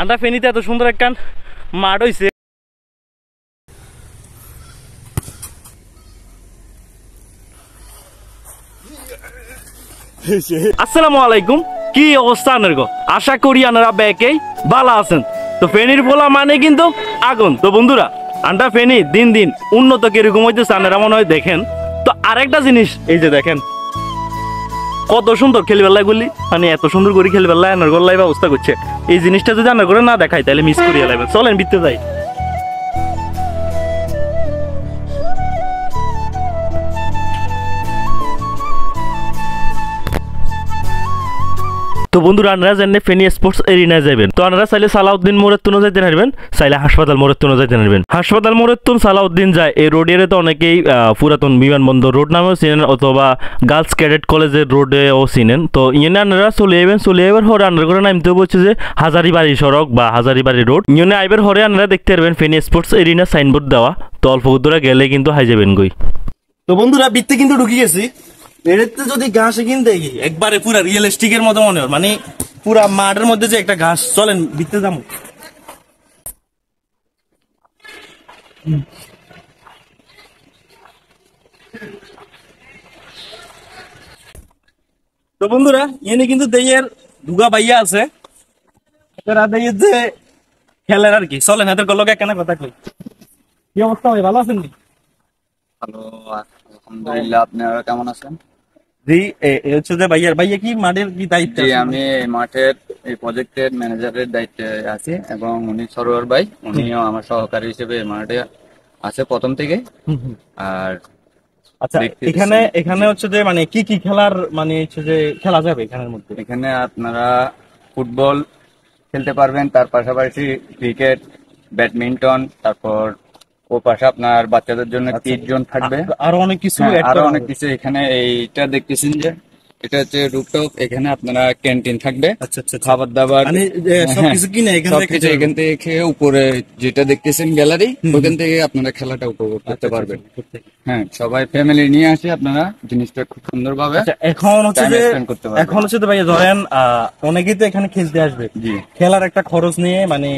আন্ডা ফেনিতে এত সুন্দর একখান মাঠ হয়েছে আসসালামু আলাইকুম কি অবস্থা আনার গো আশা করি আনারা ব্যাকেই ভালো আছেন তো ফেনির ফোলা মানে কিন্তু আগুন তো বন্ধুরা আন্ডা ফেনি দিন দিন উন্নত কিরকম হইতেছে আনারা মনে হয় দেখেন তো আরেকটা জিনিস এই যে দেখেন কত সুন্দর খেলি বেলায় গুলি মানে এত সুন্দর করে খেলি বেলায় আনার গল্লাই ব্যবস্থা করছে এই জিনিসটা যদি আনার করে না দেখায় তাহলে মিস করিয়া লাগবে চলেন বিত্তে যাই তো বন্ধুরা আনারা জানেন ফেনি স্পোর্টস এরিনায় যাবেন তো আনারা চাইলে সালাউদ্দিন মোড়ের যাইতে হারবেন চাইলে হাসপাতাল মোড়ের যাইতে হারবেন হাসপাতাল মোড়ের সালাউদ্দিন যায় এই রোডের তো অনেকেই পুরাতন বিমানবন্দর রোড নামেও চিনেন অথবা গার্লস ক্যাডেট কলেজের রোডেও চিনেন তো ইয়নে আনারা চলে যাবেন চলে যাবার হরে আনার করে নামতে বলছে যে হাজারিবাড়ি সড়ক বা হাজারিবাড়ি রোড ইয়নে আইবার হরে আনারা দেখতে পারবেন ফেনি স্পোর্টস এরিনা সাইনবোর্ড দেওয়া তো অল্প দূরে গেলে কিন্তু হাই যাবেন গই তো বন্ধুরা বৃত্তে কিন্তু ঢুকে গেছি এড়েতে যদি ঘাস কিনতে গিয়ে একবারে পুরা এর মতো মনে হয় মানে পুরা মাঠের মধ্যে যে একটা ঘাস চলেন বিতে দাম তো বন্ধুরা এনে কিন্তু দেইয়ের দুগা বাইয়া আছে এরা দেইয়ের যে খেলেন আর কি চলেন এদের গলকে কেন কথা কই কি অবস্থা ভাই ভালো আছেন ভালো আলহামদুলিল্লাহ আপনারা কেমন আছেন হচ্ছে যে ভাইয়া কি মাঠের কি আমি মাঠের এই ম্যানেজারের দায়িত্বে আছি এবং উনি সরোয়ার ভাই উনিও আমার সহকারী হিসেবে মাঠে আছে প্রথম থেকে আর আচ্ছা এখানে এখানে হচ্ছে যে মানে কি কি খেলার মানে হচ্ছে যে খেলা যাবে এখানের মধ্যে এখানে আপনারা ফুটবল খেলতে পারবেন তার পাশাপাশি ক্রিকেট ব্যাডমিন্টন তারপর ও পাশে আপনার বাচ্চাদের জন্য আচ্ছা। জন থাকবে আরো অনেক কিছু হ্যাঁ, আরো অনেক কিছু এখানে এইটা দেখতেছেন যে এটা হচ্ছে রুপটপ এখানে আপনারা ক্যান্টিন থাকবে আচ্ছা, আচ্ছা, খাবার দাবার মানে, হ্যাঁ, সবকিছু হ্যাঁ। এখান থেকে খেয়ে উপরে যেটা দেখতেছেন গ্যালারি ওখান থেকে আপনারা খেলাটা উপভোগ করতে পারবেন হ্যাঁ সবাই ফ্যামিলি নিয়ে আসে আপনারা জিনিসটা খুব সুন্দর ভাবে এখন হচ্ছে এখন হচ্ছে তো ভাই ধরেন অনেকেই তো এখানে খেলতে আসবে খেলার একটা খরচ নিয়ে মানে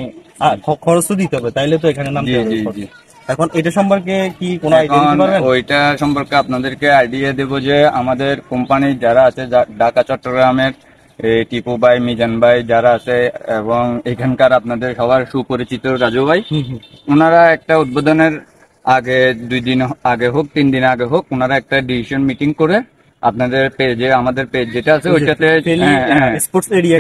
খরচ তো দিতে হবে তাইলে তো এখানে নামতে হবে এখন এটা সম্পর্কে কি কোনো ওইটা সম্পর্কে আপনাদেরকে আইডিয়া দেব যে আমাদের কোম্পানি যারা আছে ঢাকা চট্টগ্রামের টিপু ভাই মিজান ভাই যারা আছে এবং এখানকার আপনাদের সবার সুপরিচিত রাজু ভাই ওনারা একটা উদ্বোধনের আগে দুই দিন আগে হোক তিন দিন আগে হোক ওনারা একটা ডিসিশন মিটিং করে আপনাদের পেজে আমাদের পেজ যেটা আছে ওইটাতে স্পোর্টস এরিয়া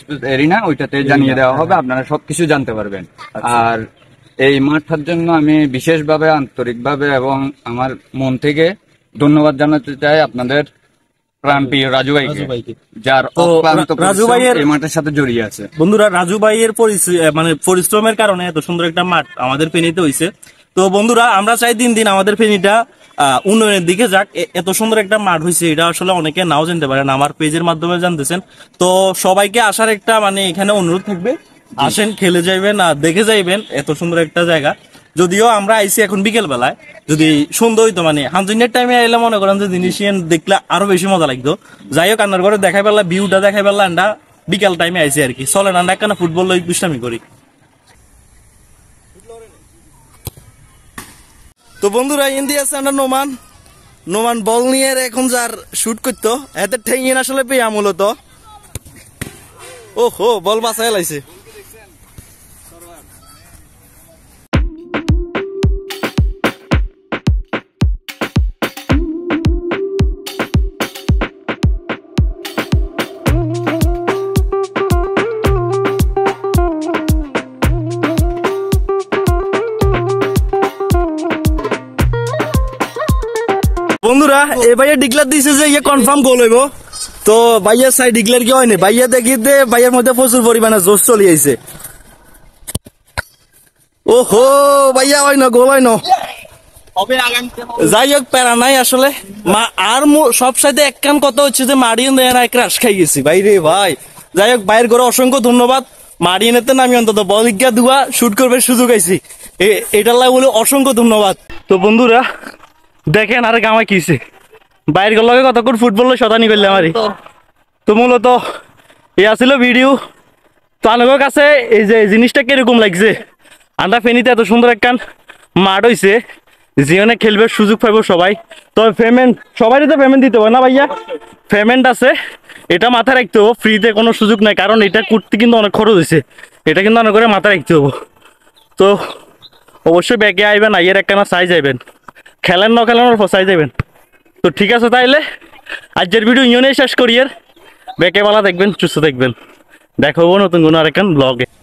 স্পোর্টস এরিনা ওইটাতে জানিয়ে দেওয়া হ্যাঁ। হবে আপনারা সবকিছু জানতে পারবেন আচ্ছা। আর এই মাঠটার জন্য আমি বিশেষভাবে আন্তরিকভাবে এবং আমার মন থেকে ধন্যবাদ জানাতে চাই আপনাদের মানে পরিশ্রমের কারণে এত সুন্দর একটা মাঠ আমাদের হইছে তো বন্ধুরা আমরা চাই দিন দিন আমাদের ফেনীটা উন্নয়নের দিকে যাক এত সুন্দর একটা মাঠ এটা আসলে অনেকে নাও জানতে আমার পেজের মাধ্যমে জানতেছেন তো সবাইকে আসার একটা মানে এখানে অনুরোধ থাকবে আসেন খেলে যাইবেন আর দেখে যাইবেন এত সুন্দর একটা জায়গা যদিও আমরা আইসি এখন বিকেল বেলায় যদি সুন্দর হইতো মানে হানজিনের টাইমে আইলে মনে করেন যে জিনিস দেখলে আরো বেশি মজা লাগতো যাই হোক আন্নার ঘরে দেখা পেলা ভিউটা দেখা পেলা আন্ডা বিকেল টাইমে আইসি আর কি চলেন আন্ডা একখানা ফুটবল লই দুষ্টামি করি তো বন্ধুরা ইন্ডিয়া আছে নোমান নোমান বল নিয়ে এখন যার শুট করতো এতে ঠেঙ্গিন আসলে পেয়ে মূলত হো বল বাসায় লাইছে বন্ধুরা এ ভাইয়া ডিক্লার দিছে যে ইয়ে কনফার্ম গোল হইব তো ভাইয়ার সাই ডিক্লার কি হয়নি ভাইয়া দে ভাইয়ার মধ্যে প্রচুর পরিমাণে জোশ চলে আইছে ওহো ভাইয়া হয় না গোল না যাই হোক প্যারা নাই আসলে মা আর সব সাথে এক কান কথা হচ্ছে যে মারিয়ে দেয় না খাই গেছি ভাই রে ভাই যাই হোক অসংখ্য ধন্যবাদ মারিয়ে আমি অন্তত বলিজ্ঞা ধুয়া শুট করবার সুযোগ আইছি এটার লাগে বলে অসংখ্য ধন্যবাদ তো বন্ধুরা দেখেন আর গামা কিছে বাইর লগে কতক্ষণ ফুটবল শতানি করলাম আরে তো মূলত এ আসিল ভিডিও তো আনগর কাছে এই যে জিনিসটা কিরকম লাগছে আন্ডা ফেনিতে এত সুন্দর একখান মাঠ হইছে জীবনে খেলবে সুযোগ পাইব সবাই তবে পেমেন্ট সবাই তো পেমেন্ট দিতে হবে না ভাইয়া পেমেন্ট আছে এটা মাথায় রাখতে হবো ফ্রিতে কোনো সুযোগ নাই কারণ এটা করতে কিন্তু অনেক খরচ হয়েছে এটা কিন্তু অনেক করে মাথায় রাখতে হবো তো অবশ্যই ব্যাগে আইবেন আইয়ের একখানা সাইজ আইবেন খেলেন না খেলেন সাইজ আইবেন তো ঠিক আছে তাইলে আজকের ভিডিও ইউনিয়ে শেষ করিয়ের ব্যাকে বেলা দেখবেন সুস্থ দেখবেন দেখবো নতুন কোনো আরেকখান ব্লগে